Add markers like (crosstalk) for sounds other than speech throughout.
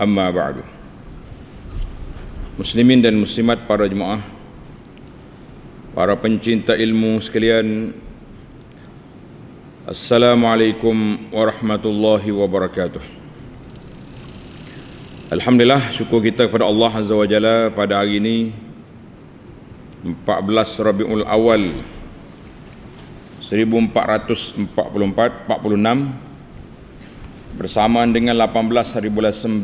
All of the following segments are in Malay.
Amma ba'du Muslimin dan muslimat para jemaah Para pencinta ilmu sekalian Assalamualaikum warahmatullahi wabarakatuh Alhamdulillah syukur kita kepada Allah Azza wa Jalla pada hari ini 14 Rabiul Awal 1444 46 bersamaan dengan 18.09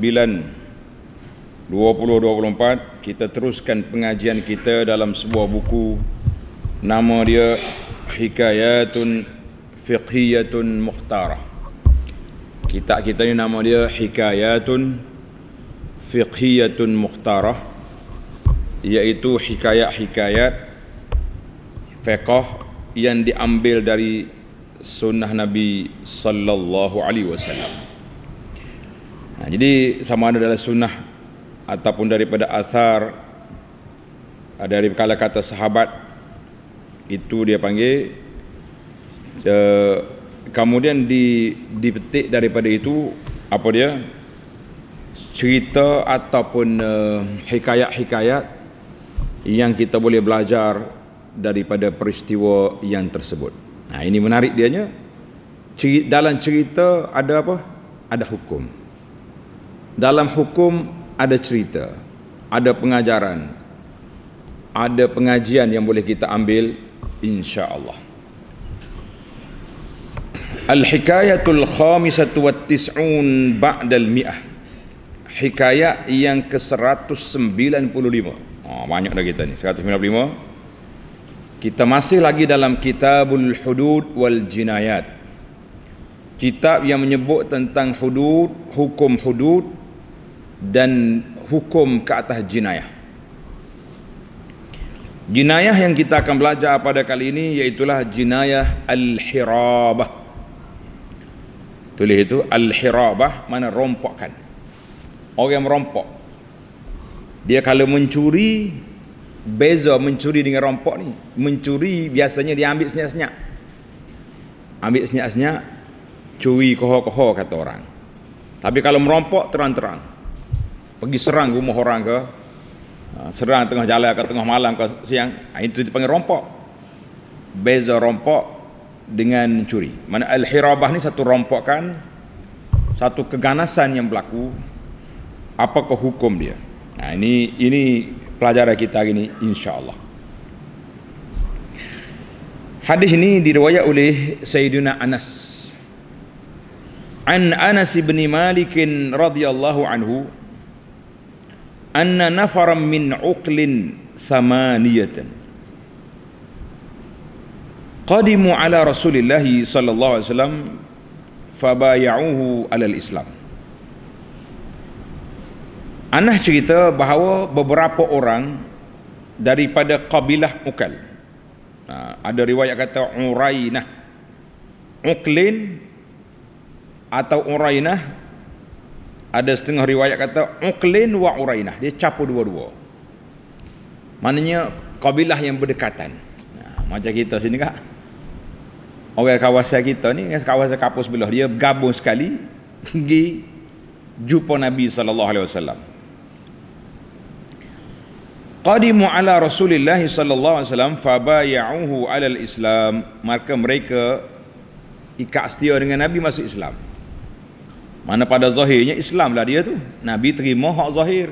2024 kita teruskan pengajian kita dalam sebuah buku nama dia Hikayatun Fiqhiyatun Mukhtarah kitab kita ni nama dia Hikayatun Fiqhiyatun Mukhtarah iaitu hikayat-hikayat fiqh yang diambil dari sunnah Nabi sallallahu alaihi wasallam. Ha, jadi sama ada dalam sunnah ataupun daripada asar, dari kala kata sahabat itu dia panggil kemudian di dipetik daripada itu apa dia cerita ataupun uh, hikayat-hikayat yang kita boleh belajar daripada peristiwa yang tersebut. Nah, ha, ini menarik dianya. Cerita, dalam cerita ada apa? Ada hukum dalam hukum ada cerita ada pengajaran ada pengajian yang boleh kita ambil insya Allah. Al-hikayatul khamisatu wa tis'un ba'dal mi'ah Hikayat yang ke-195 oh, ha, Banyak dah kita ni 195 Kita masih lagi dalam kitabul hudud wal jinayat Kitab yang menyebut tentang hudud Hukum hudud dan hukum ke atas jinayah jinayah yang kita akan belajar pada kali ini yaitulah jinayah al-hirabah tulis itu al-hirabah mana rompokkan orang yang merompok dia kalau mencuri beza mencuri dengan rompok ni mencuri biasanya dia ambil senyap-senyap ambil senyap-senyap cuwi koho-koho kata orang tapi kalau merompok terang-terang pergi serang rumah orang ke ha, serang tengah jalan ke tengah malam ke siang ha, itu dipanggil rompok beza rompok dengan curi mana al-hirabah ni satu rompokan satu keganasan yang berlaku Apa ke hukum dia nah ha, ini ini pelajaran kita hari ini insyaallah hadis ini diriwayat oleh sayyidina Anas an Anas bin Malik radhiyallahu anhu anna nafaram min uqlin samaniyatan qadimu ala rasulillah sallallahu alaihi wasallam fabayauhu ala al-islam Anah cerita bahawa beberapa orang daripada kabilah Ukal. Ha, ada riwayat kata Urainah. Uklin atau Urainah ada setengah riwayat kata Uqlin wa Urainah dia capu dua-dua maknanya kabilah yang berdekatan nah, macam kita sini kak orang kawasan kita ni kawasan kapus sebelah dia gabung sekali (laughs) pergi jumpa Nabi SAW Qadimu ala Rasulillah saw, alaihi wasallam fabayauhu Islam maka mereka ikat setia dengan Nabi masuk Islam. Mana pada zahirnya Islam lah dia tu. Nabi terima hak zahir.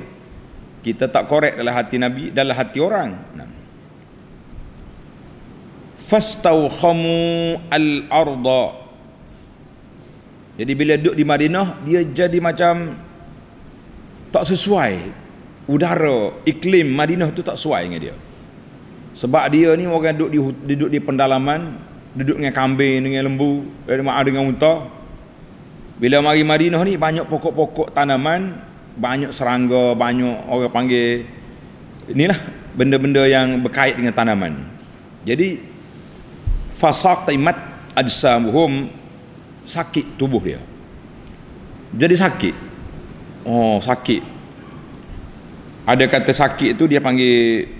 Kita tak korek dalam hati Nabi, dalam hati orang. Fastawkhamu al-arda. Jadi bila duduk di Madinah, dia jadi macam tak sesuai. Udara, iklim Madinah tu tak sesuai dengan dia. Sebab dia ni orang duduk di duduk di pendalaman, duduk dengan kambing, dengan lembu, eh, dengan dengan unta, bila mari Madinah ni banyak pokok-pokok tanaman, banyak serangga, banyak orang panggil inilah benda-benda yang berkait dengan tanaman. Jadi fasaqtimat ajsamuhum sakit tubuh dia. Jadi sakit. Oh, sakit. Ada kata sakit tu dia panggil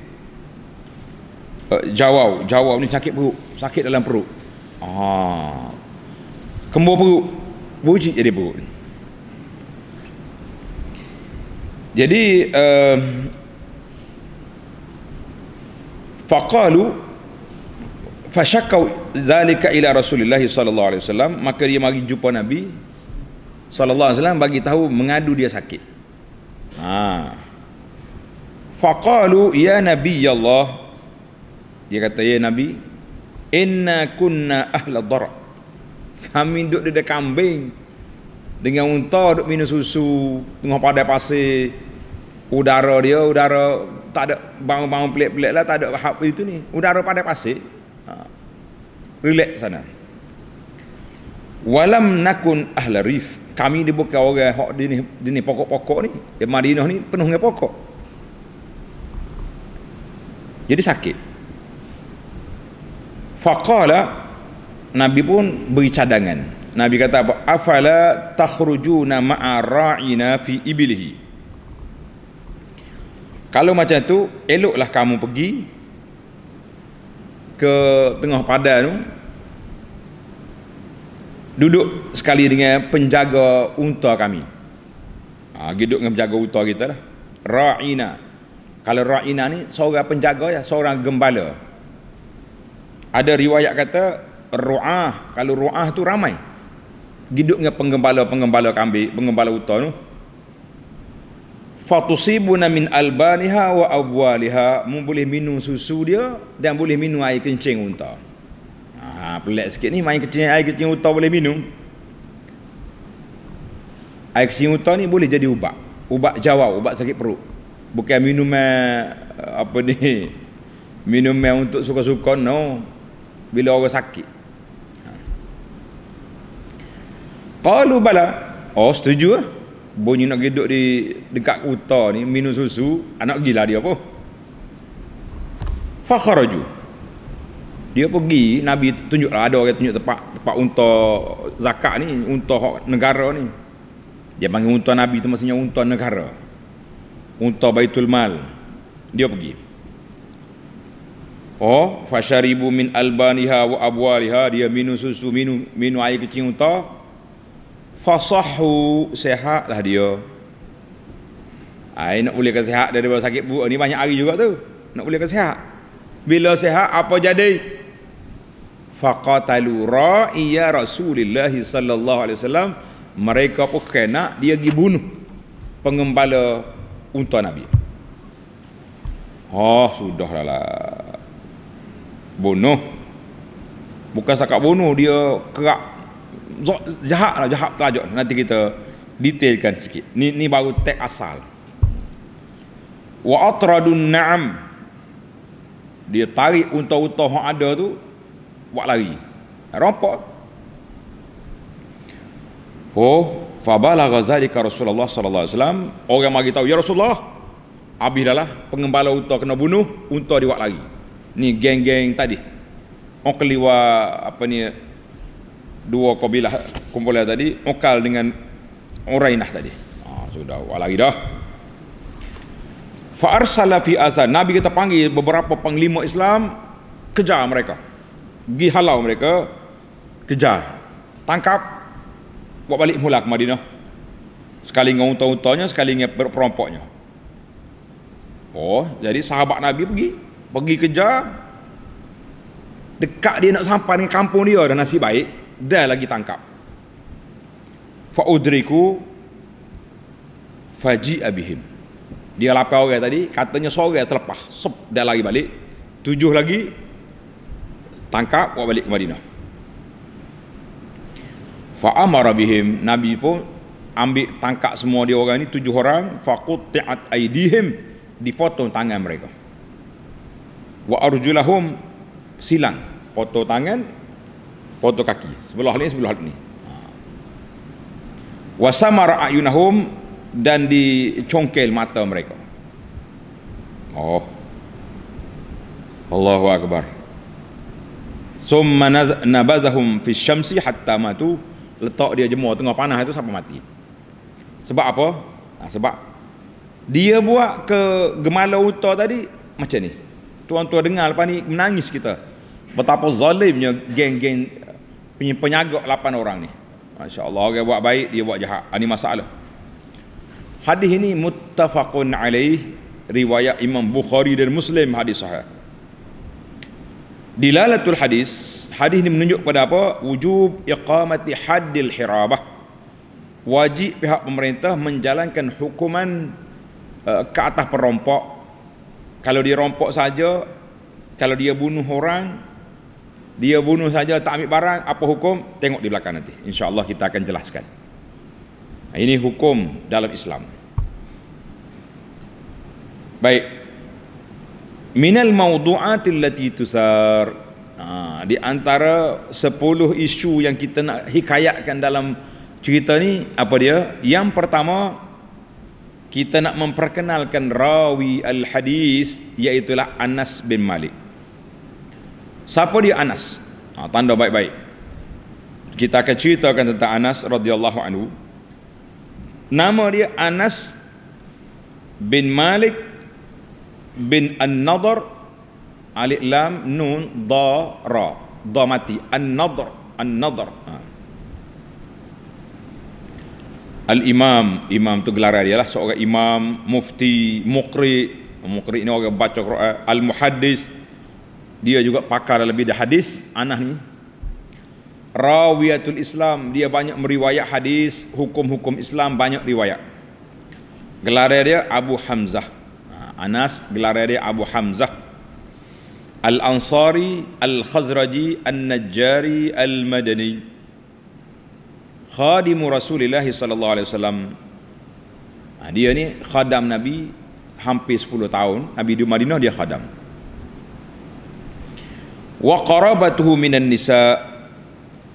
uh, jawau. Jawau ni sakit perut, sakit dalam perut. Ah. Kembur perut wujud jadi perut jadi uh, faqalu fashakau zalika ila Rasulullah sallallahu alaihi wasallam maka dia mari jumpa nabi sallallahu alaihi wasallam bagi tahu mengadu dia sakit ha faqalu ya nabi allah dia kata ya nabi inna kunna ahla darar kami duduk di dekat kambing dengan unta duduk minum susu tengah pada pasir. Udara dia, udara tak ada bangun-bangun pelik-pelik lah, tak ada hak itu ni. Udara pada pasir. Ha. Relax sana. Walam nakun ahla rif. Kami ni bukan orang hok di ni, ni pokok-pokok ni. Di Madinah ni penuh dengan pokok. Jadi sakit. Faqala Nabi pun beri cadangan. Nabi kata apa? Afala takhrujuna ma'a ra'ina fi iblihi. Kalau macam tu, eloklah kamu pergi ke tengah padang tu duduk sekali dengan penjaga unta kami. Ha, duduk dengan penjaga unta kita lah. Ra'ina. Kalau ra'ina ni seorang penjaga ya, seorang gembala. Ada riwayat kata ru'ah kalau ru'ah tu ramai hidupnya penggembala-penggembala kambing penggembala utah tu fatusibuna min albaniha wa abwaliha mu boleh minum susu dia dan boleh minum air kencing unta ha pelik sikit ni main kencing air kencing unta boleh minum air kencing unta ni boleh jadi ubat ubat jawa ubat sakit perut bukan minuman apa ni minuman untuk suka-suka no bila orang sakit Qalu bala. Oh setuju lah. Eh? Bunyi nak hidup di dekat kota ni minum susu, anak gila dia apa? Fa kharaju. Dia pergi, Nabi tunjuk ada orang tunjuk tempat tempat unta zakat ni, unta negara ni. Dia panggil unta Nabi tu maksudnya unta negara. Unta Baitul Mal. Dia pergi. Oh, fasharibu min albaniha wa abwaliha, dia minum susu, minum minum air kecil unta, fasahu sehat lah dia ai nak boleh sehat dari bawah sakit buruk ni banyak hari juga tu nak boleh sehat bila sehat apa jadi faqatalu ra'iya Rasulullah sallallahu alaihi wasallam mereka pun kena dia gi bunuh pengembala unta nabi Oh sudahlah lah bunuh bukan sakak bunuh dia kerak jahat lah jahat tajuk nanti kita detailkan sikit ni ni baru tek asal wa atradun na'am dia tarik unta-unta yang ada tu buat lari rompok oh fa balagha zalika rasulullah sallallahu alaihi wasallam orang mari tahu ya rasulullah habis dah lah pengembala unta kena bunuh unta dia buat lari ni geng-geng tadi orang keliwa apa ni dua kabilah kumpulan lah tadi ukal dengan Urainah tadi. Ha, sudah awal dah. Fa arsala fi azan. Nabi kita panggil beberapa panglima Islam kejar mereka. Gi halau mereka kejar. Tangkap buat balik mula ke Madinah. Sekali dengan unta-untanya, sekali dengan perompoknya. Oh, jadi sahabat Nabi pergi, pergi kejar dekat dia nak sampai dengan kampung dia dah nasib baik dia lagi tangkap fa udriku faji abihim dia lapar orang tadi katanya sore terlepas sep dia lari balik tujuh lagi tangkap bawa balik ke Madinah fa amara bihim nabi pun ambil tangkap semua dia orang ni tujuh orang faqut ta'at aidihim dipotong tangan mereka wa arjulahum silang potong tangan foto kaki sebelah hal ini sebelah hal ini ha. wasamar ayunahum dan dicongkel mata mereka oh Allahu akbar summa nabazahum fi syamsi hatta matu letak dia jemur tengah panas itu sampai mati sebab apa ha, sebab dia buat ke gemala uta tadi macam ni tuan-tuan dengar lepas ni menangis kita betapa zalimnya geng-geng penyagok lapan orang ni Masya Allah orang buat baik dia buat jahat ini ah, masalah hadis ini muttafaqun alaih riwayat Imam Bukhari dan Muslim hadis sahih dilalatul hadis hadis ini menunjuk kepada apa wujub iqamati haddil hirabah wajib pihak pemerintah menjalankan hukuman uh, ke atas perompak kalau dia rompak saja kalau dia bunuh orang dia bunuh saja tak ambil barang apa hukum tengok di belakang nanti insyaallah kita akan jelaskan ini hukum dalam Islam baik minal mawdu'ati allati tusar ha, di antara 10 isu yang kita nak hikayatkan dalam cerita ni apa dia yang pertama kita nak memperkenalkan rawi al hadis iaitu Anas bin Malik Siapa dia Anas? Ha, tanda baik-baik. Kita akan ceritakan tentang Anas radhiyallahu anhu. Nama dia Anas bin Malik bin An-Nadr Alif Lam Nun Da Ra Da Mati An-Nadr An-Nadr ha. Al-Imam Imam tu gelar dia lah Seorang Imam Mufti Muqri Muqri ni orang baca Quran Al-Muhaddis dia juga pakar dalam bidah hadis anah ni Rawiyatul islam dia banyak meriwayat hadis hukum-hukum islam banyak riwayat gelar dia Abu Hamzah ha, Anas gelar dia Abu Hamzah Al-Ansari Al-Khazraji al Najari, Al-Madani khadim Rasulullah sallallahu alaihi wasallam ha, dia ni khadam Nabi hampir 10 tahun Nabi di Madinah dia khadam wa qarabatuhu minan nisa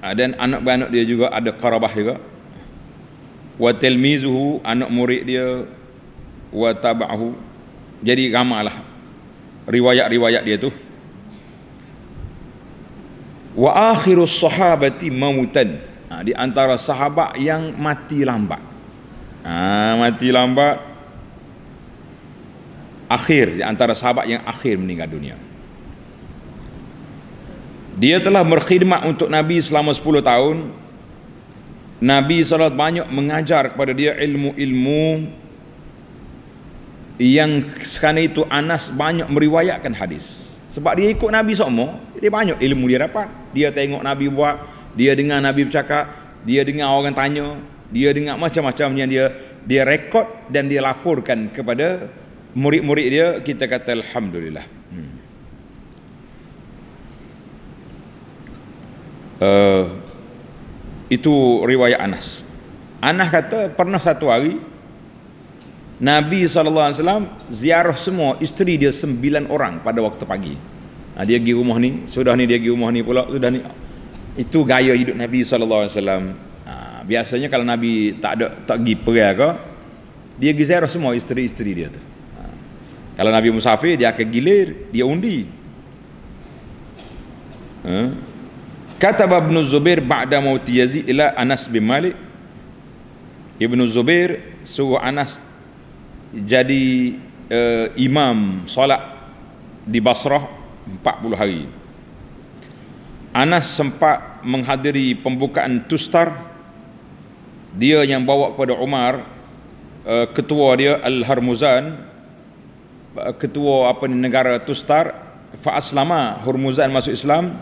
ah, dan anak beranak dia juga ada qarabah juga wa talmizuhu anak murid dia wa tabahu jadi ramalah riwayat-riwayat dia tu wa akhiru sahabati mautan ah, di antara sahabat yang mati lambat ha, mati lambat akhir di antara sahabat yang akhir meninggal dunia dia telah berkhidmat untuk Nabi selama 10 tahun. Nabi SAW banyak mengajar kepada dia ilmu-ilmu yang sekarang itu Anas banyak meriwayatkan hadis. Sebab dia ikut Nabi semua, dia banyak ilmu dia dapat. Dia tengok Nabi buat, dia dengar Nabi bercakap, dia dengar orang tanya, dia dengar macam-macam yang dia dia rekod dan dia laporkan kepada murid-murid dia, kita kata Alhamdulillah. Eh, itu riwayat Anas. Anas kata pernah satu hari Nabi sallallahu alaihi wasallam ziarah semua isteri dia sembilan orang pada waktu pagi. Nah, ha, dia pergi rumah ni, sudah ni dia pergi rumah ni pula, sudah ni. Itu gaya hidup Nabi sallallahu alaihi wasallam. Ha, biasanya kalau Nabi tak ada tak pergi pergi ke, dia pergi ziarah semua isteri-isteri dia tu. Ha, kalau Nabi musafir dia akan gilir, dia undi. Ha. Kata Ibn Zubair ba'da mauti Yazid ila Anas bin Malik. Ibn Zubair suruh Anas jadi uh, imam solat di Basrah 40 hari. Anas sempat menghadiri pembukaan Tustar. Dia yang bawa kepada Umar uh, ketua dia Al-Harmuzan eh, ketua apa ni negara Tustar fa Hormuzan masuk Islam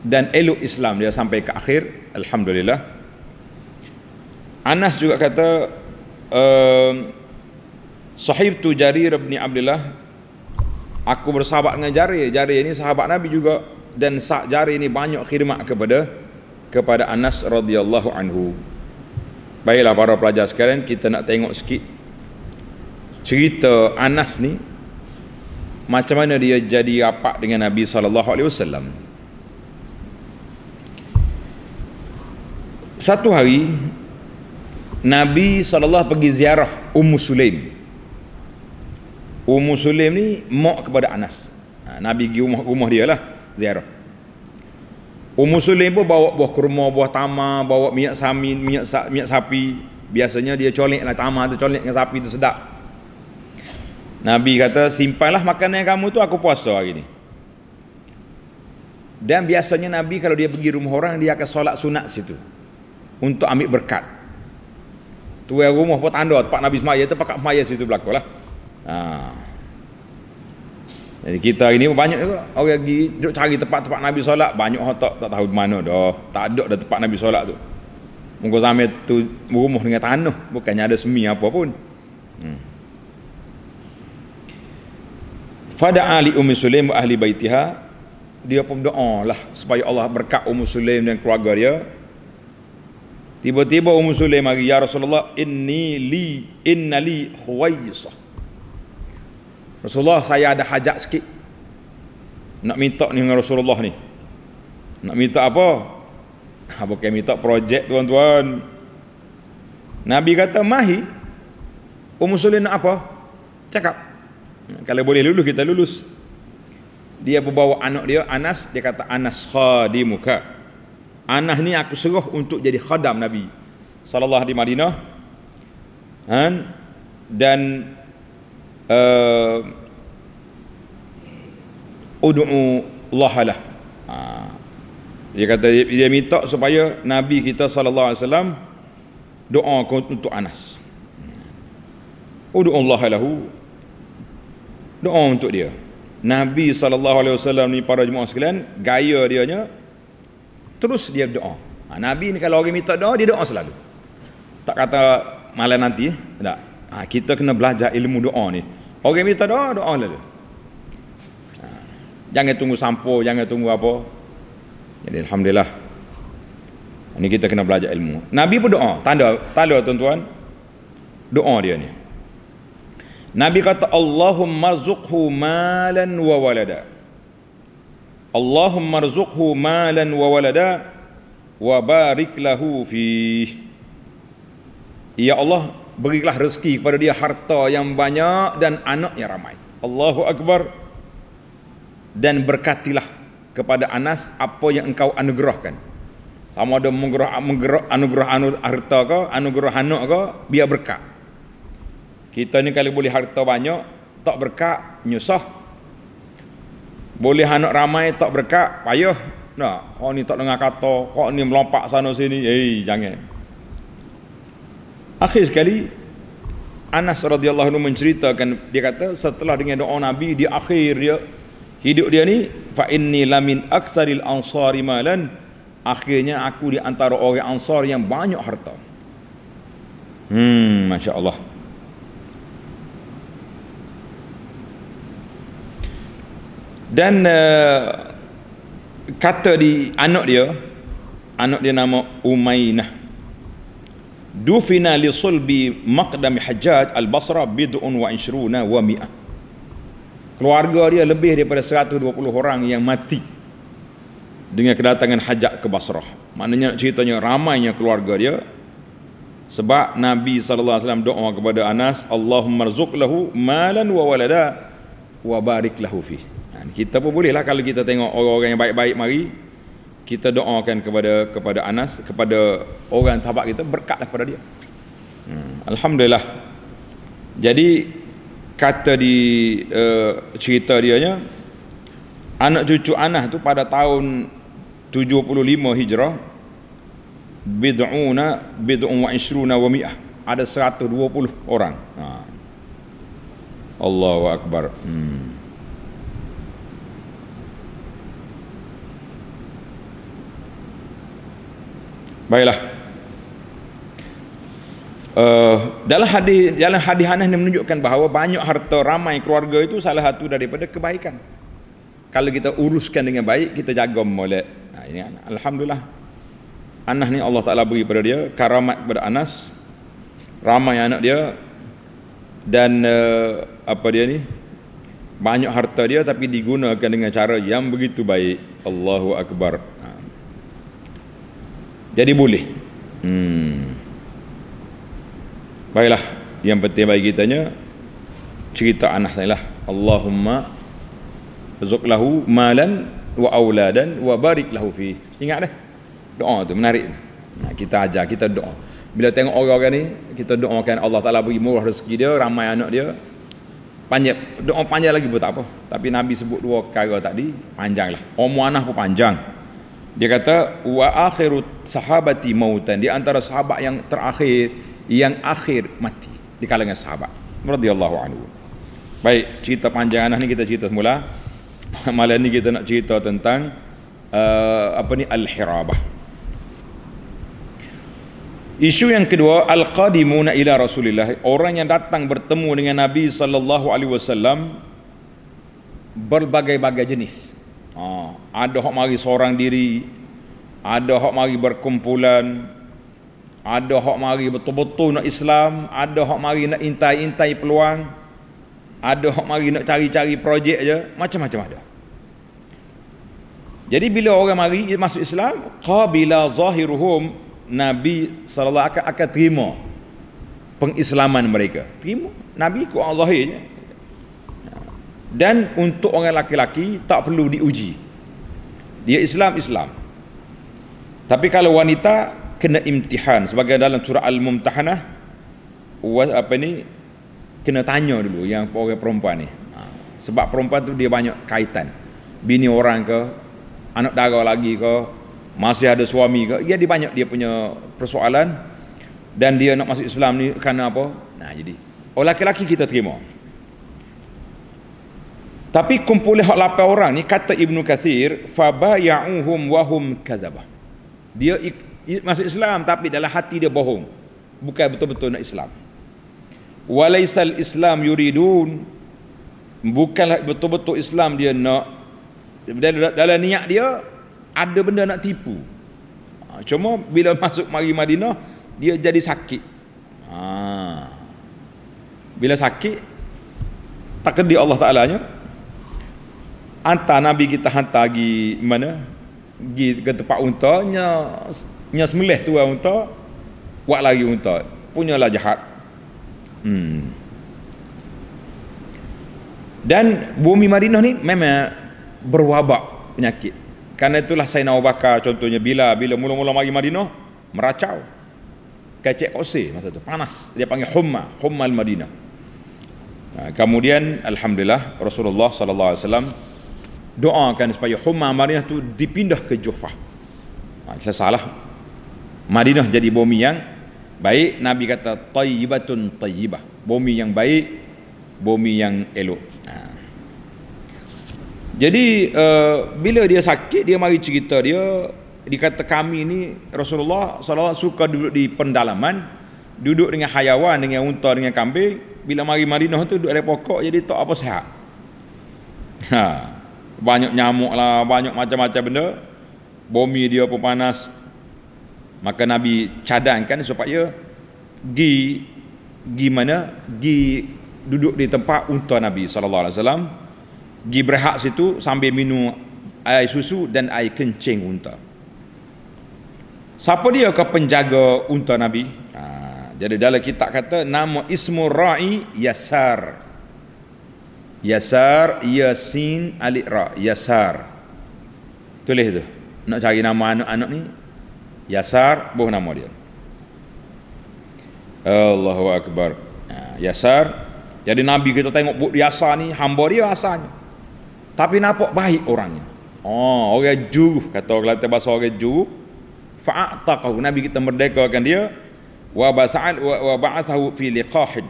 dan elok Islam dia sampai ke akhir alhamdulillah Anas juga kata ehm, sahib tu jari bin Abdullah aku bersahabat dengan jari, jari ini sahabat Nabi juga dan sah Jarir ini banyak khidmat kepada kepada Anas radhiyallahu anhu Baiklah para pelajar sekalian kita nak tengok sikit cerita Anas ni macam mana dia jadi rapat dengan Nabi sallallahu alaihi wasallam. satu hari Nabi SAW pergi ziarah Ummu Sulaim Ummu Sulaim ni mak kepada Anas ha, Nabi pergi rumah, rumah dia lah ziarah Ummu Sulaim pun bawa buah kurma, buah tamar, bawa minyak samin, minyak, sa, minyak sapi biasanya dia colik lah tamar tu colik dengan sapi tu sedap Nabi kata simpanlah makanan kamu tu aku puasa hari ni dan biasanya Nabi kalau dia pergi rumah orang dia akan solat sunat situ untuk ambil berkat. Tu rumah pun tanda tempat Nabi semaya tu pakak semaya situ berlaku lah. Ha. Jadi kita ini pun banyak juga orang pergi duk cari tempat-tempat Nabi solat, banyak orang tak, tak tahu di mana dah. Tak ada dah tempat Nabi solat tu. Muka zaman tu rumah dengan tanah, bukannya ada semi apa pun. Hmm. Fada Ali Ummi Sulaim wa ahli baitiha dia pun doa lah supaya Allah berkat Ummi Sulaim dan keluarga dia Tiba-tiba Ummu Sulaim mari, "Ya Rasulullah, inni li li, khuwaisah." Rasulullah, saya ada hajat sikit. Nak minta ni dengan Rasulullah ni. Nak minta apa? (laughs) Apa ke minta projek tuan-tuan? Nabi kata, "Mahi Ummu Sulaim nak apa?" Cakap. Kalau boleh lulus kita lulus. Dia bawa anak dia Anas, dia kata Anas khadimuka. Anah ni aku seruh untuk jadi khadam Nabi sallallahu di Madinah dan dan uh, eh, ud'u Allah lah ha. dia kata dia minta supaya Nabi kita sallallahu alaihi wasallam doa untuk Anas ud'u Allah lahu doa untuk dia Nabi sallallahu alaihi wasallam ni para jemaah sekalian gaya dia nya terus dia doa ha, Nabi ni kalau orang minta doa dia doa selalu tak kata malam nanti eh. tak ha, kita kena belajar ilmu doa ni orang minta doa doa selalu ha, jangan tunggu sampo jangan tunggu apa jadi Alhamdulillah ini kita kena belajar ilmu Nabi pun doa tanda tanda tuan-tuan doa dia ni Nabi kata Allahumma zuqhu malan wa waladah Allahumma rzuqhu malan wa walada wa barik lahu fi Ya Allah berilah rezeki kepada dia harta yang banyak dan anak yang ramai Allahu akbar dan berkatilah kepada Anas apa yang engkau anugerahkan sama ada menggerah, menggerah, anugerah harta ke anugerah anak ke biar berkat kita ni kalau boleh harta banyak tak berkat nyusah boleh anak ramai tak berkat payah nak no. oh ni tak dengar kata kok ni melompat sana sini eh jangan akhir sekali Anas radhiyallahu anhu menceritakan dia kata setelah dengan doa Nabi di akhir dia hidup dia ni fa inni lamin aktsaril ansari malan akhirnya aku di antara orang ansar yang banyak harta hmm masya-Allah dan uh, kata di anak dia anak dia nama Umaynah. dufina li sulbi maqdam hajjaj al-basra bid'un wa ishruna wa mi'ah keluarga dia lebih daripada 120 orang yang mati dengan kedatangan hajjaj ke basrah maknanya ceritanya ramainya keluarga dia sebab Nabi Sallallahu Alaihi Wasallam doa kepada Anas Allahumma rzuk lahu malan wa walada wa barik lahu fih kita pun bolehlah kalau kita tengok orang-orang yang baik-baik mari kita doakan kepada kepada Anas kepada orang sahabat kita berkatlah kepada dia hmm. Alhamdulillah jadi kata di uh, cerita nya anak cucu Anas tu pada tahun 75 hijrah bid'una bid'un wa isruna wa mi'ah ada 120 orang ha. Allahu Akbar hmm. Baiklah. Uh, dalam hadis dalam hadis Anas ini menunjukkan bahawa banyak harta ramai keluarga itu salah satu daripada kebaikan. Kalau kita uruskan dengan baik, kita jaga molek. Nah, ini alhamdulillah. Anas ni Allah Taala beri pada dia karamat pada Anas. Ramai anak dia dan uh, apa dia ni? Banyak harta dia tapi digunakan dengan cara yang begitu baik. Allahu akbar. Jadi boleh. Hmm. Baiklah, yang penting bagi kita nya cerita anak saya lah. Allahumma zuklahu malan wa auladan wa bariklahu fi. Ingat dah. Doa tu menarik. Nah, kita ajar kita doa. Bila tengok orang-orang ni, kita doakan Allah Taala bagi murah rezeki dia, ramai anak dia. Panjang, doa panjang lagi pun tak apa. Tapi Nabi sebut dua perkara tadi, panjanglah. Umur anak pun panjang. Dia kata wa akhiru sahabati mautan di antara sahabat yang terakhir yang akhir mati di kalangan sahabat radhiyallahu anhu. Baik, cerita panjang anak ni kita cerita semula. (laughs) Malam ni kita nak cerita tentang uh, apa ni al-hirabah. Isu yang kedua al-qadimuna ila Rasulillah orang yang datang bertemu dengan Nabi sallallahu alaihi wasallam berbagai-bagai jenis ha, ada hok mari seorang diri ada hok mari berkumpulan ada hok mari betul-betul nak Islam ada hok mari nak intai-intai peluang ada hok mari nak cari-cari projek aja macam-macam ada jadi bila orang mari masuk Islam qabila zahiruhum nabi saw akan terima pengislaman mereka terima nabi ku zahirnya dan untuk orang laki-laki tak perlu diuji dia Islam Islam tapi kalau wanita kena imtihan sebagai dalam surah al-mumtahanah apa ni kena tanya dulu yang orang perempuan ni ha. sebab perempuan tu dia banyak kaitan bini orang ke anak dara lagi ke masih ada suami ke ya dia banyak dia punya persoalan dan dia nak masuk Islam ni kerana apa nah jadi orang oh, laki-laki kita terima tapi kumpulan hak lapan orang ni kata Ibnu Kathir fabaya'uhum wahum kazabah. Dia masuk Islam tapi dalam hati dia bohong. Bukan betul-betul nak Islam. Walaisal Islam yuridun bukanlah betul-betul Islam dia nak dalam, dalam niat dia ada benda nak tipu. Ha, cuma bila (laughs) masuk mari Madinah dia jadi sakit. Ha. Bila sakit takdir Allah Taala nya hantar Nabi kita hantar pergi mana pergi ke tempat unta nya nya semelih tuan unta buat lagi unta punyalah jahat hmm. dan bumi Madinah ni memang berwabak penyakit Karena itulah saya Abu Bakar contohnya bila bila mula-mula mari Madinah meracau kecek kosih masa tu panas dia panggil humma humma al-Madinah ha, kemudian Alhamdulillah Rasulullah Sallallahu Alaihi Wasallam doakan supaya Huma Madinah tu dipindah ke Jufah. Ha, saya salah. Madinah jadi bumi yang baik. Nabi kata tayyibatun tayyibah. Bumi yang baik, bumi yang elok. Ha. Jadi uh, bila dia sakit dia mari cerita dia dikata kami ni Rasulullah SAW suka duduk di pendalaman duduk dengan hayawan dengan unta dengan kambing bila mari Madinah tu duduk ada pokok jadi tak apa sehat ha banyak nyamuk lah, banyak macam-macam benda. Bumi dia pun panas. Maka Nabi cadangkan supaya gi gi mana? Gi duduk di tempat unta Nabi sallallahu alaihi wasallam. Gi berehat situ sambil minum air susu dan air kencing unta. Siapa dia ke penjaga unta Nabi? Ha, jadi dalam kitab kata nama ismu ra'i yasar. Yasar Yasin Alik Ra Yasar Tulis tu Nak cari nama anak-anak ni Yasar Buh nama dia Allahu Akbar ha, Yasar Jadi Nabi kita tengok Buk Yasar ni Hamba dia asalnya Tapi nampak baik orangnya Oh Orang juruf Kata orang bahasa orang juruf Fa'atakahu Nabi kita merdekakan dia Wa ba'asahu fi liqahid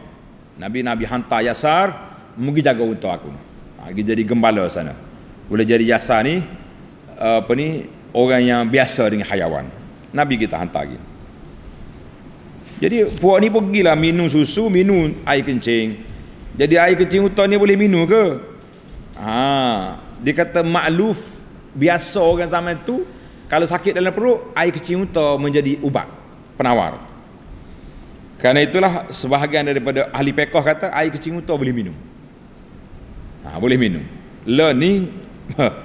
Nabi-Nabi hantar Yasar Yasar mungkin jaga unta aku ni. Ha, dia jadi gembala sana. Boleh jadi jasa ni apa ni orang yang biasa dengan hayawan. Nabi kita hantar lagi. Jadi puak ni pergilah minum susu, minum air kencing. Jadi air kencing unta ni boleh minum ke? Ha, dia kata makluf biasa orang zaman tu kalau sakit dalam perut, air kencing unta menjadi ubat penawar. Karena itulah sebahagian daripada ahli pekoh kata air kencing unta boleh minum ha, boleh minum le ni ha,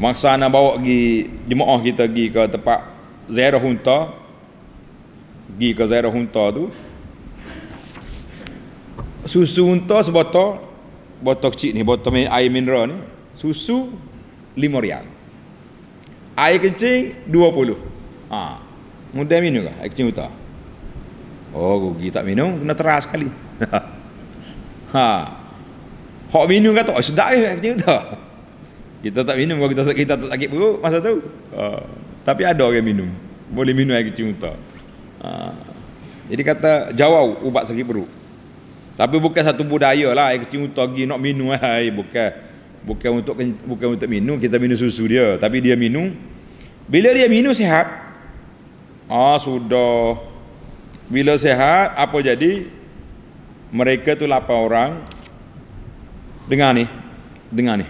maksa nak bawa pergi jemaah kita pergi ke tempat Zero Hunta pergi ke Zero Hunta tu susu unta sebotol botol kecil ni botol air mineral ni susu 5 rial air kencing 20 ha mudah minum ke lah air kencing utah oh gugi tak minum kena teras sekali (laughs) ha Hak minum kata, oh, sedap eh kerja kita. Kita tak minum kalau kita, kita, kita tak sakit perut masa tu. Uh, tapi ada orang minum. Boleh minum air kecil muntah. Uh, jadi kata, jawab ubat sakit perut. Tapi bukan satu budaya lah air kecil muntah lagi nak minum (laughs) air. Bukan. Bukan untuk bukan untuk minum, kita minum susu dia. Tapi dia minum. Bila dia minum sihat, ah uh, sudah. Bila sihat, apa jadi? Mereka tu 8 orang, dengar ni dengar ni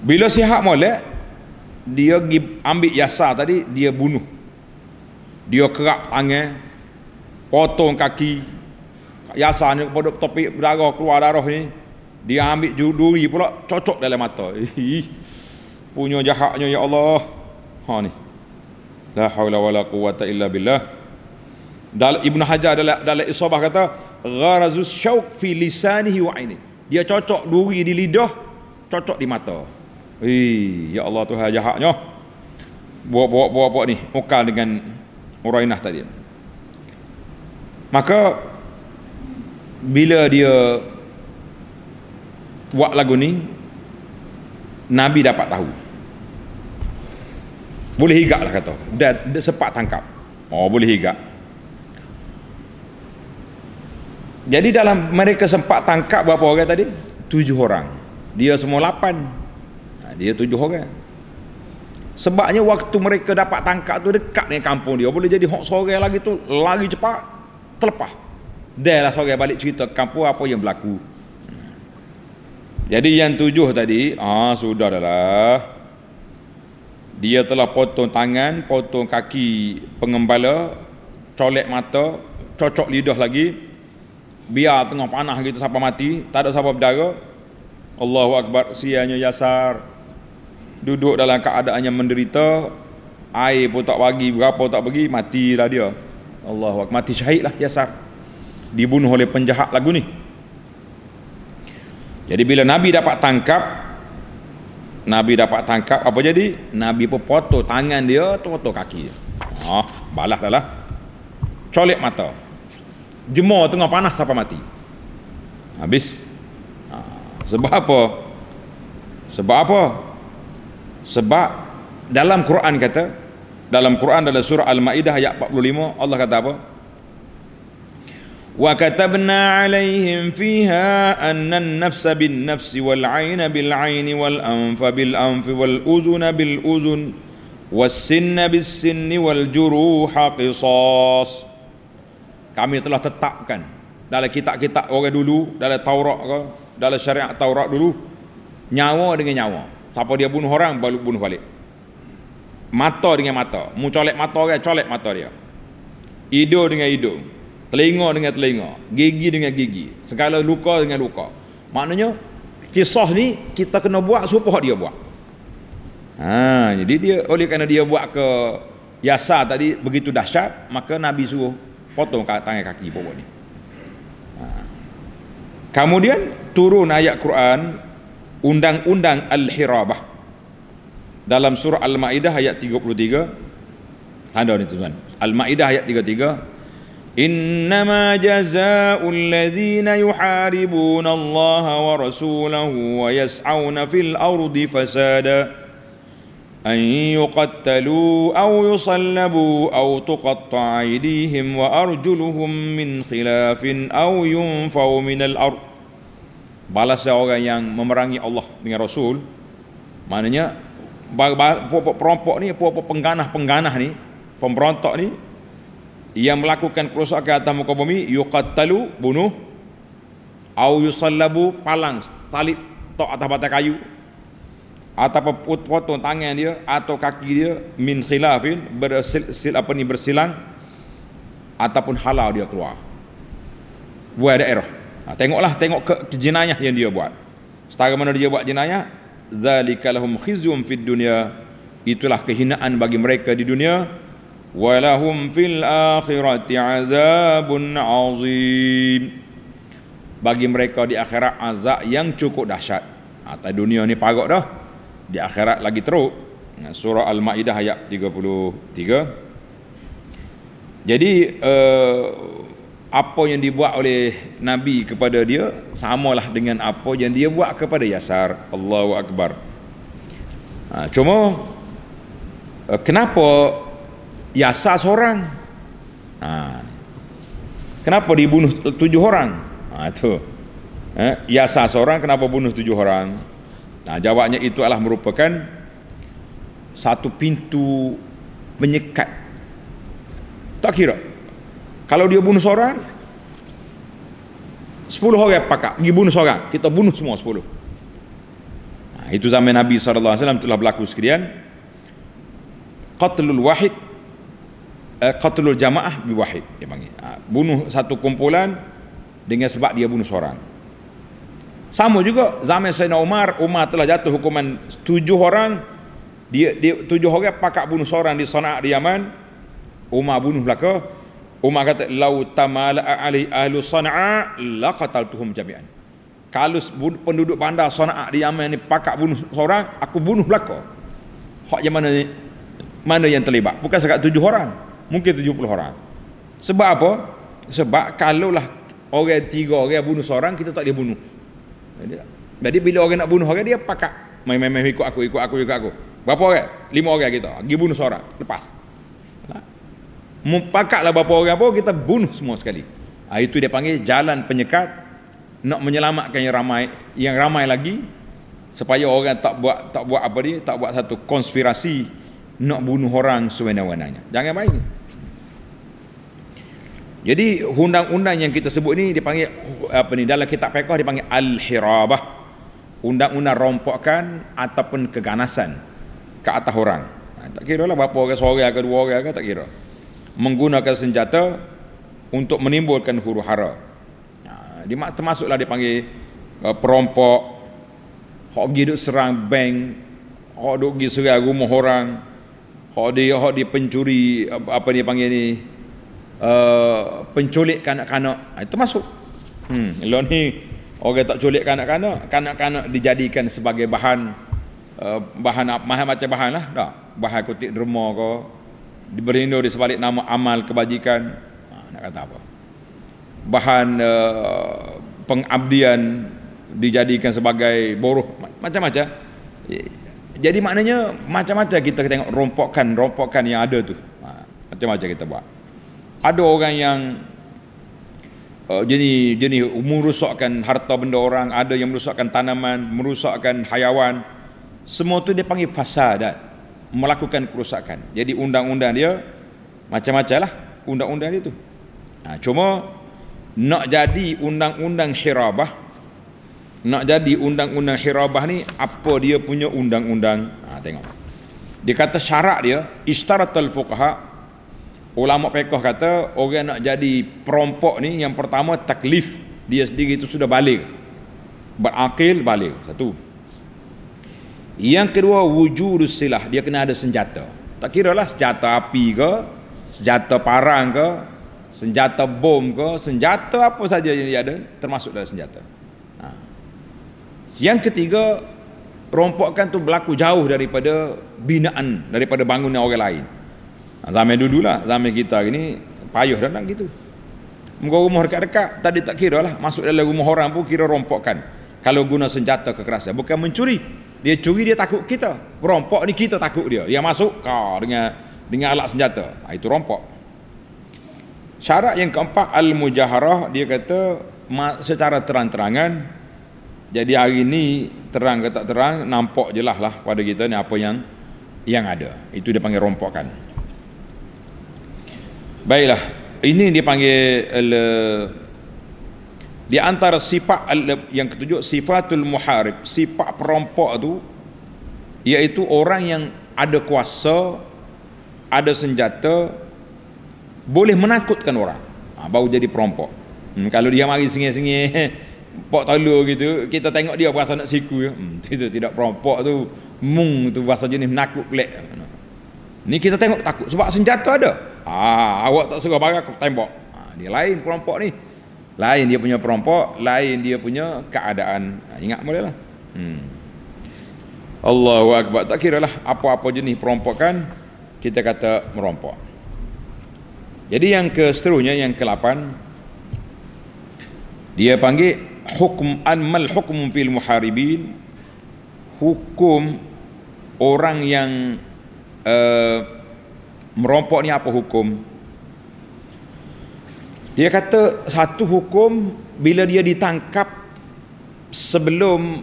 bila sihat molek dia ambil yasa tadi dia bunuh dia kerap tangan potong kaki yasa ni kepada topi darah keluar darah ni dia ambil juduri pula cocok dalam mata (laughs) punya jahatnya ya Allah ha ni la haula wala quwata illa billah dal ibnu hajar dalam dalam isabah kata gharazus syauq fi lisanihi wa dia cocok duri di lidah cocok di mata Ih, ya Allah Tuhan jahatnya buat buat buat buat ni mukal dengan Urainah tadi maka bila dia buat lagu ni Nabi dapat tahu boleh higak lah kata dan sepat tangkap oh boleh higak Jadi dalam mereka sempat tangkap berapa orang tadi? Tujuh orang. Dia semua lapan. Ha, dia tujuh orang. Sebabnya waktu mereka dapat tangkap tu dekat dengan kampung dia. Boleh jadi hok sorang lagi tu lagi cepat terlepas. Dia lah sorang balik cerita kampung apa yang berlaku. Jadi yang tujuh tadi, ah sudah dah Dia telah potong tangan, potong kaki pengembala, colek mata, cocok lidah lagi, biar tengah panah gitu siapa mati tak ada siapa berdara Allahu akbar sianya yasar duduk dalam keadaannya menderita air pun tak bagi berapa tak bagi lah dia Allahu akbar mati lah yasar dibunuh oleh penjahat lagu ni jadi bila nabi dapat tangkap nabi dapat tangkap apa jadi nabi pun potong tangan dia potong kaki dia ha balah dah lah colek mata jemur tengah panah siapa mati habis ha, sebab apa sebab apa sebab dalam Quran kata dalam Quran dalam surah Al-Maidah ayat 45 Allah kata apa wa katabna alaihim fiha anna an-nafs bin-nafs wal-'ain bil-'ain wal-anf bil-anf wal-udhun bil-udhun was-sinna bis-sinni wal-juruha qisas kami telah tetapkan dalam kitab-kitab orang dulu dalam Taurat ke dalam syariat Taurat dulu nyawa dengan nyawa siapa dia bunuh orang baru bunuh balik mata dengan mata mu colek mata orang colek mata dia hidung dengan hidung telinga dengan telinga gigi dengan gigi segala luka dengan luka maknanya kisah ni kita kena buat supaya dia buat ha, jadi dia oleh kerana dia buat ke Yasa tadi begitu dahsyat maka Nabi suruh potong tangan kaki bawah ni ha. kemudian turun ayat Quran undang-undang al-hirabah dalam surah al-maidah ayat 33 tanda ni tuan al-maidah ayat 33 إنما جزاء Allah wa الله wa ويسعون fil-ardi fasada. أن يقتلوا أو يصلبوا أو تقطع أيديهم وأرجلهم من خلاف أو ينفوا من الأرض balas orang yang memerangi Allah dengan Rasul maknanya perompok ni apa-apa pengganah-pengganah ni pemberontak ni yang melakukan kerusakan atas muka bumi yuqattalu bunuh au yusallabu palang salib tok atas batang kayu atau potong tangan dia atau kaki dia min khilafin bersil, sil, apa ni bersilang ataupun halau dia keluar buat daerah ha, tengoklah tengok ke, ke jenayah yang dia buat setara mana dia buat jenayah zalikalahum khizyum fid dunya itulah kehinaan bagi mereka di dunia walahum fil akhirati azabun azim bagi mereka di akhirat azab yang cukup dahsyat ha, atas ha, dunia ni parok dah di akhirat lagi teruk surah al-maidah ayat 33 jadi uh, apa yang dibuat oleh nabi kepada dia samalah dengan apa yang dia buat kepada yasar Allahu akbar ha, cuma uh, kenapa yasar seorang ha, kenapa dibunuh tujuh orang ha, tu eh, yasar seorang kenapa bunuh tujuh orang Nah, jawabnya itu adalah merupakan satu pintu menyekat. Tak kira. Kalau dia bunuh seorang, sepuluh orang pakak pergi bunuh seorang. Kita bunuh semua sepuluh. Nah, itu zaman Nabi SAW telah berlaku sekian. Qatlul wahid, eh, qatlul jamaah bi wahid. Dia panggil. Nah, bunuh satu kumpulan dengan sebab dia bunuh seorang. Sama juga zaman Sayyidina Umar, Umar telah jatuh hukuman tujuh orang. Dia, dia tujuh orang pakak bunuh seorang di Sana'a di Yaman. Umar bunuh belaka. Umar kata lau tamala ali ahli Sana'a laqataltuhum jami'an. Kalau penduduk bandar Sana'a di Yaman ni pakak bunuh seorang, aku bunuh belaka. Hak yang mana ni? Mana yang terlibat? Bukan sekat tujuh orang. Mungkin tujuh puluh orang. Sebab apa? Sebab kalau lah orang tiga orang bunuh seorang, kita tak boleh bunuh. Jadi bila orang nak bunuh orang dia pakak main-main ikut aku ikut aku ikut aku. Berapa orang? Lima orang kita. Pergi bunuh seorang. Lepas. Mempakatlah berapa orang pun kita bunuh semua sekali. Ha, itu dia panggil jalan penyekat nak menyelamatkan yang ramai yang ramai lagi supaya orang tak buat tak buat apa dia tak buat satu konspirasi nak bunuh orang sewenang-wenangnya. Jangan baik. Jadi undang-undang yang kita sebut ni dipanggil apa ni dalam kitab fiqh dipanggil al-hirabah. Undang-undang rompokkan ataupun keganasan ke atas orang. Ha, tak kira lah berapa orang seorang ke dua orang ke tak kira. Menggunakan senjata untuk menimbulkan huru hara. Ha, termasuklah dipanggil uh, perompok. Hak pergi duk serang bank. Hak duk pergi serang rumah orang. Hak dia, hak dia pencuri apa, apa ni panggil ni. Uh, penculik kanak-kanak ah, itu masuk hmm elok ni orang tak culik kanak-kanak kanak-kanak dijadikan sebagai bahan uh, bahan macam macam bahan lah bahan kutik derma ke diberi di sebalik nama amal kebajikan ah, nak kata apa bahan uh, pengabdian dijadikan sebagai boroh, macam-macam eh, jadi maknanya macam-macam kita tengok rompokan rompokan yang ada tu ah, macam-macam kita buat ada orang yang uh, jenis jenis merosakkan harta benda orang ada yang merosakkan tanaman merosakkan hayawan semua tu dia panggil fasad eh. melakukan kerosakan jadi undang-undang dia macam-macam lah undang-undang dia tu ha, cuma nak jadi undang-undang hirabah nak jadi undang-undang hirabah ni apa dia punya undang-undang ha, tengok dia kata syarat dia istaratul fuqaha Ulama Pekoh kata orang nak jadi perompok ni yang pertama taklif dia sendiri itu sudah balik berakil balik satu. Yang kedua wujud silah dia kena ada senjata. Tak kira lah senjata api ke, senjata parang ke, senjata bom ke, senjata apa saja yang dia ada termasuk dalam senjata. Ha. Yang ketiga rompokan tu berlaku jauh daripada binaan daripada bangunan orang lain. Zaman dulu lah, zaman kita ni payuh dah nak gitu. Muka rumah dekat-dekat, tadi tak kira lah. Masuk dalam rumah orang pun kira rompokkan. Kalau guna senjata kekerasan, bukan mencuri. Dia curi, dia takut kita. Rompok ni kita takut dia. Dia masuk, kau dengan dengan alat senjata. Ha, itu rompok. Syarat yang keempat, Al-Mujaharah, dia kata secara terang-terangan. Jadi hari ni terang ke tak terang, nampak je lah, lah pada kita ni apa yang yang ada. Itu dia panggil rompokkan. Baiklah, ini dia panggil di antara sifat yang ketujuh sifatul muharib, sifat perompak tu iaitu orang yang ada kuasa, ada senjata boleh menakutkan orang. Ha, baru jadi perompak. Hmm, kalau dia mari sengih-sengih (laughs) pok telur gitu, kita tengok dia berasa nak siku ya. Hmm, (laughs) itu tidak perompak tu mung tu bahasa jenis menakut pelik. Ni kita tengok takut sebab senjata ada. Ah, awak tak suka barang aku tembak. Ah, ha, dia lain perompok ni. Lain dia punya perompok, lain dia punya keadaan. Ah, ingat bolehlah. Hmm. Allahu akbar. Tak kiralah apa-apa jenis perompokan kita kata merompok. Jadi yang keseterusnya yang ke-8 dia panggil hukum an mal hukum fil muharibin hukum orang yang uh, merompok ni apa hukum dia kata satu hukum bila dia ditangkap sebelum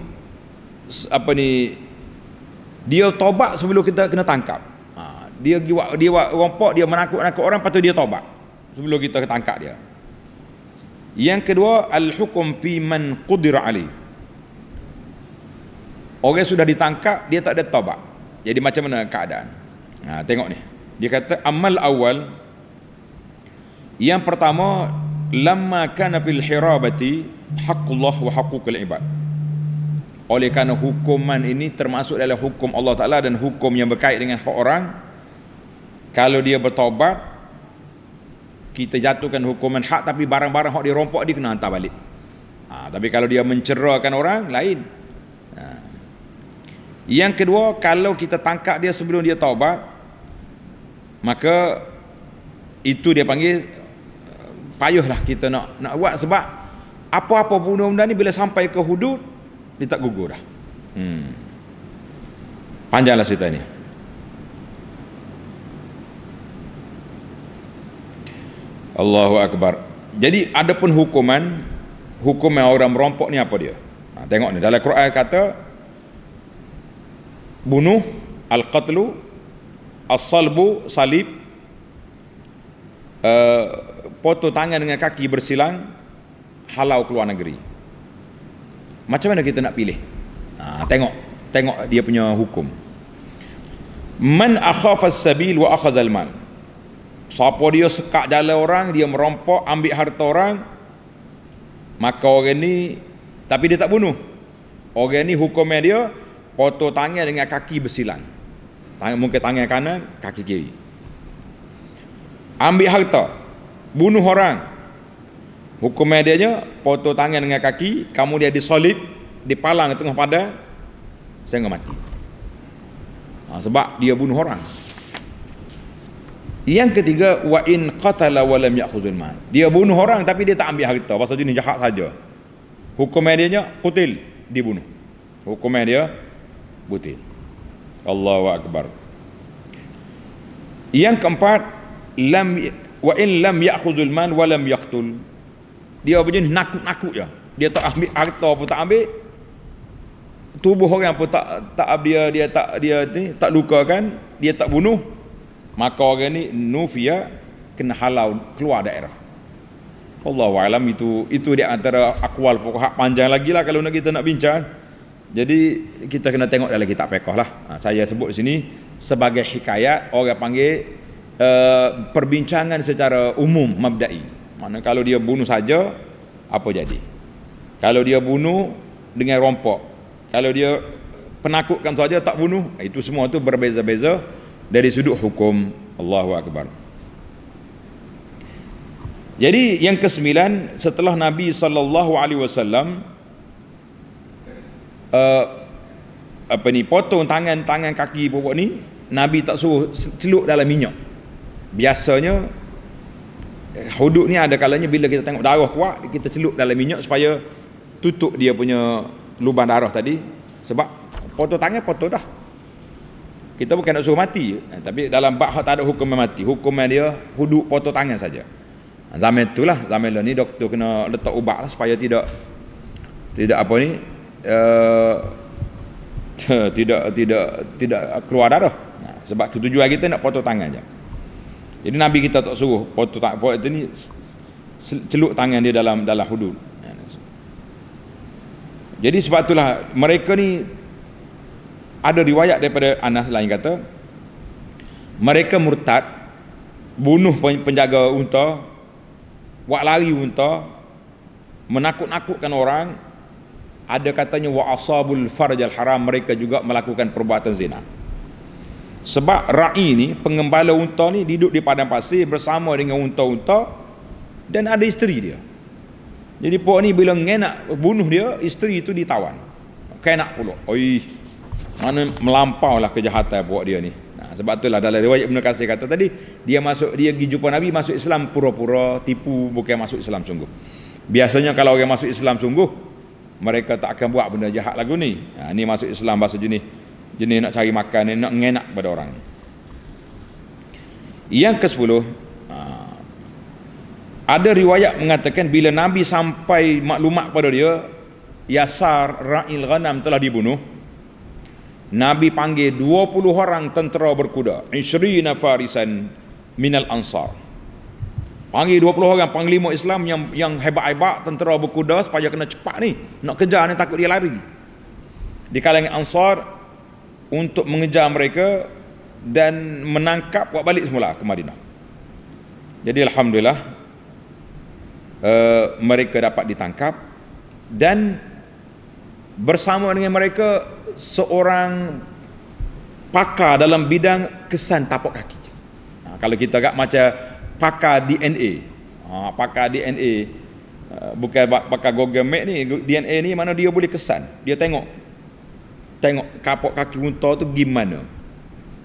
apa ni dia tobat sebelum kita kena tangkap ha, dia dia, dia rompok dia menakut-nakut orang patut dia tobat sebelum kita ketangkap dia yang kedua al hukum fi man qudir ali orang sudah ditangkap dia tak ada tobat jadi macam mana keadaan ha, tengok ni dia kata amal awal yang pertama lama kana fil hirabati haqqullah wa haqqul ibad. Oleh kerana hukuman ini termasuk dalam hukum Allah Taala dan hukum yang berkait dengan hak orang kalau dia bertobat kita jatuhkan hukuman hak tapi barang-barang hak dirompak dia kena hantar balik. Ha, tapi kalau dia mencerahkan orang lain. Ha. Yang kedua kalau kita tangkap dia sebelum dia taubat maka itu dia panggil payuhlah kita nak nak buat sebab apa-apa pun undang ni bila sampai ke hudud dia tak gugur dah hmm. panjanglah cerita ni Allahu Akbar jadi ada pun hukuman hukuman orang merompok ni apa dia ha, tengok ni dalam Quran kata bunuh al-qatlu as-salbu salib uh, potong tangan dengan kaki bersilang halau keluar negeri macam mana kita nak pilih ha, tengok tengok dia punya hukum man akhafa as-sabil wa akhadha al-mal siapa dia sekak jalan orang dia merompak ambil harta orang maka orang ni tapi dia tak bunuh orang ni hukum dia potong tangan dengan kaki bersilang tangan, mungkin tangan kanan, kaki kiri. Ambil harta, bunuh orang. Hukum medianya, potong tangan dengan kaki, kamu dia disolid, dipalang di tengah pada, saya enggak mati. Ha, sebab dia bunuh orang. Yang ketiga, wa in qatala wa lam ya'khudhul mal. Dia bunuh orang tapi dia tak ambil harta, pasal dia ni jahat saja. Hukum medianya, kutil, dibunuh. Hukum media, butil. Allahu akbar. Yang keempat lam wa in lam ya'khudzul man wa lam yaqtul. Dia berjenis nakut-nakut ya. Dia tak ambil harta pun tak ambil. Tubuh orang pun tak tak dia dia tak dia ni tak luka kan? dia tak bunuh. Maka orang ni nufia kena halau keluar daerah. Allahu alam itu itu di antara akwal fuqaha panjang lagi lah kalau nak kita nak bincang. Jadi kita kena tengok dalam kitab fiqh lah. Ha, saya sebut di sini sebagai hikayat orang panggil uh, perbincangan secara umum mabda'i. Mana kalau dia bunuh saja apa jadi? Kalau dia bunuh dengan rompok, kalau dia penakutkan saja tak bunuh, itu semua tu berbeza-beza dari sudut hukum Allahu akbar. Jadi yang kesembilan setelah Nabi sallallahu alaihi wasallam uh, apa ni potong tangan-tangan kaki perempuan ni Nabi tak suruh celuk dalam minyak biasanya eh, hudud ni ada kalanya bila kita tengok darah kuat kita celuk dalam minyak supaya tutup dia punya lubang darah tadi sebab potong tangan potong dah kita bukan nak suruh mati eh, tapi dalam bab tak ada hukum mati hukum dia hudud potong tangan saja zaman itulah zaman lah ni doktor kena letak ubat supaya tidak tidak apa ni uh, (laughs) tidak tidak tidak keluar darah. Nah, sebab tujuan kita nak potong tangan je. Jadi Nabi kita tak suruh potong tak potong itu ni celuk tangan dia dalam dalam hudud. Jadi sebab itulah mereka ni ada riwayat daripada Anas lain kata mereka murtad bunuh penjaga unta buat lari unta menakut-nakutkan orang ada katanya wa asabul farjal haram mereka juga melakukan perbuatan zina sebab ra'i ni pengembala unta ni duduk di padang pasir bersama dengan unta-unta dan ada isteri dia jadi puak ni bila nak bunuh dia isteri itu ditawan kena pula oi mana melampaulah kejahatan puak dia ni nah, sebab itulah dalam riwayat Ibn Kasih kata tadi dia masuk dia pergi jumpa Nabi masuk Islam pura-pura tipu bukan masuk Islam sungguh biasanya kalau orang masuk Islam sungguh mereka tak akan buat benda jahat lagu ni. Ha, ni masuk Islam bahasa jenis. Jenis nak cari makan ni, nak ngenak pada orang. Yang ke sepuluh, ha, ada riwayat mengatakan bila Nabi sampai maklumat pada dia, Yasar Ra'il Ghanam telah dibunuh. Nabi panggil 20 orang tentera berkuda. Ishri Nafarisan minal Ansar. 20 Panggil 20 orang panglima Islam yang yang hebat-hebat tentera berkuda supaya kena cepat ni. Nak kejar ni takut dia lari. Di kalangan Ansar untuk mengejar mereka dan menangkap buat balik semula ke Madinah. Jadi alhamdulillah uh, mereka dapat ditangkap dan bersama dengan mereka seorang pakar dalam bidang kesan tapak kaki. Ha, kalau kita agak macam pakar DNA. Ha, pakar DNA uh, bukan pakar Google Map ni DNA ni mana dia boleh kesan. Dia tengok tengok kapok kaki unta tu gimana.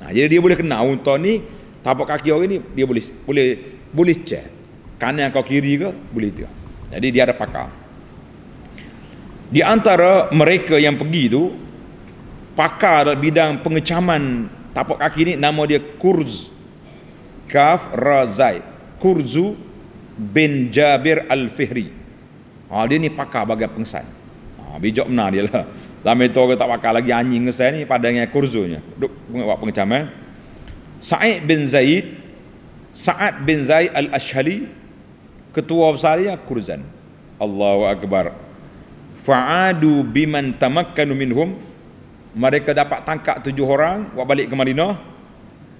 Ha, jadi dia boleh kenal unta ni tapak kaki orang ni dia boleh boleh boleh cek kanan kau kiri ke boleh tengok. Jadi dia ada pakar. Di antara mereka yang pergi tu pakar bidang pengecaman tapak kaki ni nama dia Kurz Kaf Razai Kurzu bin Jabir Al-Fihri ha, Dia ni pakar bagai pengsan ha, Bijak mana dia lah Lama itu orang tak pakar lagi anjing ke saya ni Pada dengan kurzunya Duk buat pengecaman Sa'id bin Zaid Sa'ad bin Zaid al Ashali Ketua besar dia kurzan Allahu Akbar Fa'adu biman tamakkanu minhum Mereka dapat tangkap tujuh orang Buat balik ke Madinah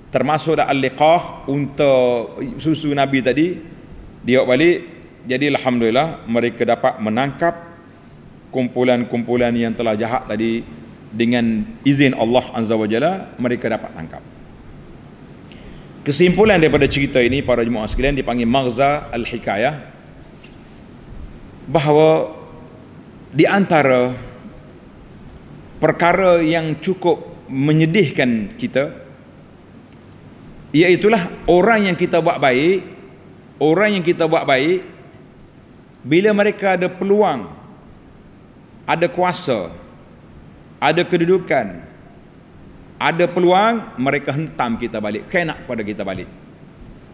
termasuklah al-liqah untuk susu nabi tadi dia balik jadi alhamdulillah mereka dapat menangkap kumpulan-kumpulan yang telah jahat tadi dengan izin Allah azza wajalla mereka dapat tangkap kesimpulan daripada cerita ini para jemaah sekalian dipanggil maghza al-hikayah bahawa di antara perkara yang cukup menyedihkan kita Iaitulah orang yang kita buat baik Orang yang kita buat baik Bila mereka ada peluang Ada kuasa Ada kedudukan Ada peluang Mereka hentam kita balik Kenak pada kita balik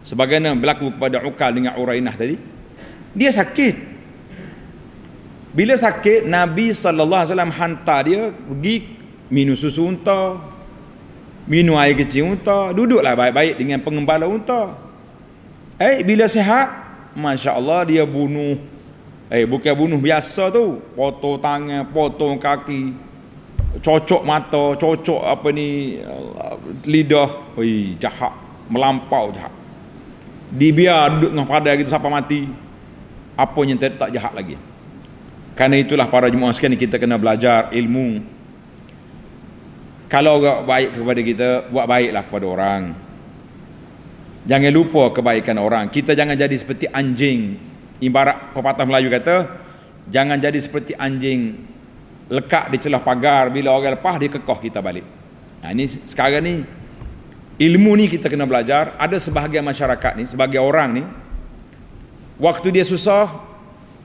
Sebagainya berlaku kepada Ukal dengan Urainah tadi Dia sakit Bila sakit Nabi SAW hantar dia Pergi minum susu untuk minum air kecil unta duduklah baik-baik dengan pengembala unta eh bila sehat Masya Allah dia bunuh eh bukan bunuh biasa tu potong tangan potong kaki cocok mata cocok apa ni lidah oi jahat melampau jahat dibiar duduk dengan pada gitu sampai mati apa yang tak, tak jahat lagi karena itulah para jemaah sekian kita kena belajar ilmu kalau orang baik kepada kita, buat baiklah kepada orang. Jangan lupa kebaikan orang. Kita jangan jadi seperti anjing. Ibarat pepatah Melayu kata, jangan jadi seperti anjing lekat di celah pagar bila orang lepas dia kekoh kita balik. Nah, ini sekarang ni ilmu ni kita kena belajar. Ada sebahagian masyarakat ni, sebagai orang ni waktu dia susah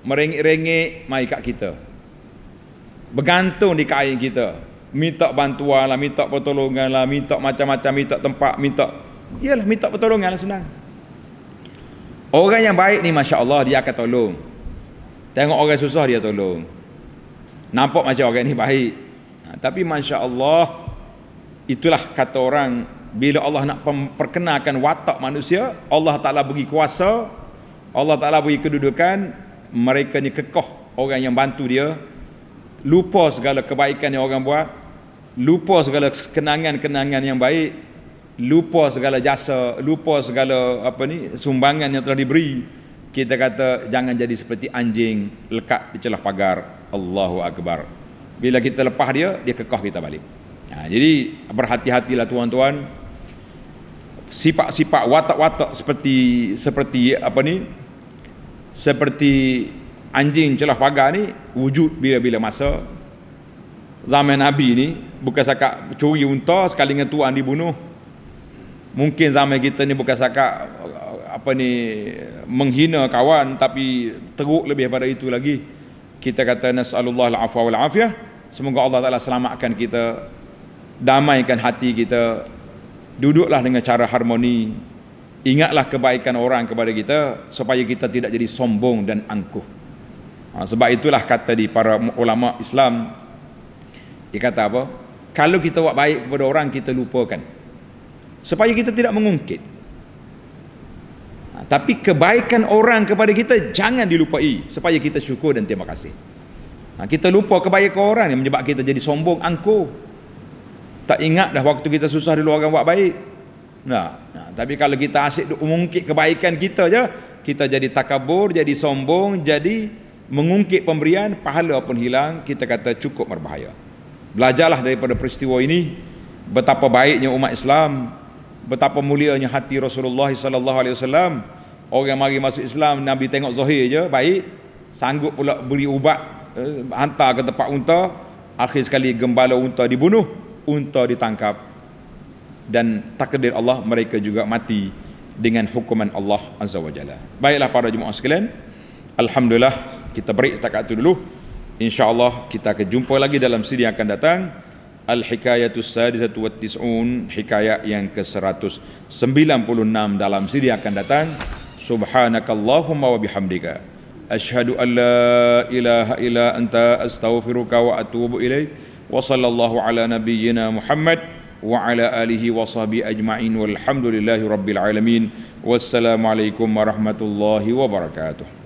merengik-rengik mai kat kita. Bergantung di kain kita minta bantuan lah, minta pertolongan lah, minta macam-macam, minta tempat, minta. Yalah, minta pertolongan lah senang. Orang yang baik ni, Masya Allah, dia akan tolong. Tengok orang susah, dia tolong. Nampak macam orang ni baik. Ha, tapi Masya Allah, itulah kata orang, bila Allah nak perkenalkan watak manusia, Allah Ta'ala beri kuasa, Allah Ta'ala beri kedudukan, mereka ni kekoh orang yang bantu dia, lupa segala kebaikan yang orang buat lupa segala kenangan-kenangan yang baik lupa segala jasa lupa segala apa ni sumbangan yang telah diberi kita kata jangan jadi seperti anjing lekat di celah pagar Allahu akbar bila kita lepas dia dia kekah kita balik ha, jadi berhati-hatilah tuan-tuan sifat-sifat watak-watak seperti seperti apa ni seperti anjing celah pagar ni wujud bila-bila masa zaman nabi ni bukan sakak curi unta sekali dengan tuan dibunuh mungkin zaman kita ni bukan sakak apa ni menghina kawan tapi teruk lebih pada itu lagi kita kata nasallallahu alafwa wal afiyah semoga Allah taala selamatkan kita damaikan hati kita duduklah dengan cara harmoni ingatlah kebaikan orang kepada kita supaya kita tidak jadi sombong dan angkuh ha, sebab itulah kata di para ulama Islam dia kata apa kalau kita buat baik kepada orang kita lupakan supaya kita tidak mengungkit ha, tapi kebaikan orang kepada kita jangan dilupai supaya kita syukur dan terima kasih ha, kita lupa kebaikan orang yang menyebab kita jadi sombong angkuh tak ingat dah waktu kita susah di orang buat baik nah, nah tapi kalau kita asyik mengungkit kebaikan kita je kita jadi takabur jadi sombong jadi mengungkit pemberian pahala pun hilang kita kata cukup berbahaya belajarlah daripada peristiwa ini betapa baiknya umat Islam betapa mulianya hati Rasulullah sallallahu alaihi wasallam orang yang mari masuk Islam Nabi tengok zahir je baik sanggup pula beli ubat eh, hantar ke tempat unta akhir sekali gembala unta dibunuh unta ditangkap dan takdir Allah mereka juga mati dengan hukuman Allah azza wajalla baiklah para jemaah sekalian alhamdulillah kita break setakat itu dulu InsyaAllah kita akan jumpa lagi dalam siri yang akan datang Al-Hikayatus hikayatul Sadisatu Wattis'un Hikayat yang ke-196 dalam siri yang akan datang Subhanakallahumma wa bihamdika Ashadu an la ilaha ila anta astaghfiruka wa atubu ilaih Wa sallallahu ala nabiyyina Muhammad Wa ala alihi wa sahbihi ajma'in Walhamdulillahi rabbil alamin Wassalamualaikum warahmatullahi wabarakatuh